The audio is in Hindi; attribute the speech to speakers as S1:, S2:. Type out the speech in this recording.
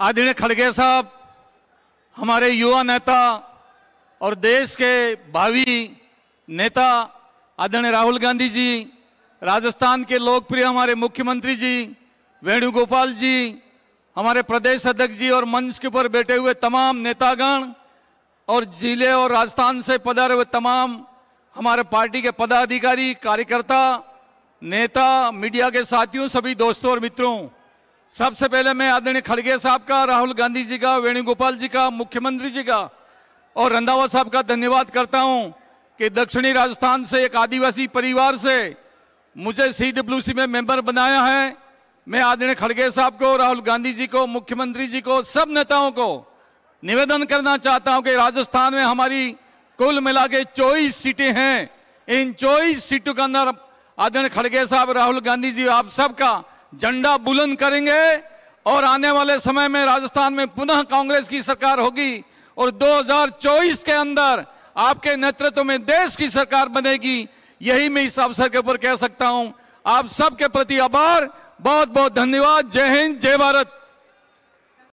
S1: आदरणीय खड़गे साहब हमारे युवा नेता और देश के भावी नेता आदरणीय राहुल गांधी जी राजस्थान के लोकप्रिय हमारे मुख्यमंत्री जी वेणुगोपाल जी हमारे प्रदेश अध्यक्ष जी और मंच के ऊपर बैठे हुए तमाम नेतागण और जिले और राजस्थान से पधारे हुए तमाम हमारे पार्टी के पदाधिकारी कार्यकर्ता नेता मीडिया के साथियों सभी दोस्तों और मित्रों सबसे पहले मैं आदरणीय खड़गे साहब का राहुल गांधी जी का वेणुगोपाल जी का मुख्यमंत्री जी का और रंधावा साहब का धन्यवाद करता हूं कि दक्षिणी राजस्थान से एक आदिवासी परिवार से मुझे सी में मेंबर बनाया है मैं आदरणीय खड़गे साहब को राहुल गांधी जी को मुख्यमंत्री जी को सब नेताओं को निवेदन करना चाहता हूं कि राजस्थान में हमारी कुल मिला के चौबीस सीटें हैं इन चौबीस सीटों के अंदर आदरणीय खड़गे साहब राहुल गांधी जी आप सबका झंडा बुलंद करेंगे और आने वाले समय में राजस्थान में पुनः कांग्रेस की सरकार होगी और 2024 के अंदर आपके नेतृत्व में देश की सरकार बनेगी यही मैं इस अवसर के ऊपर कह सकता हूं आप सबके प्रति आभार बहुत बहुत धन्यवाद जय हिंद जय भारत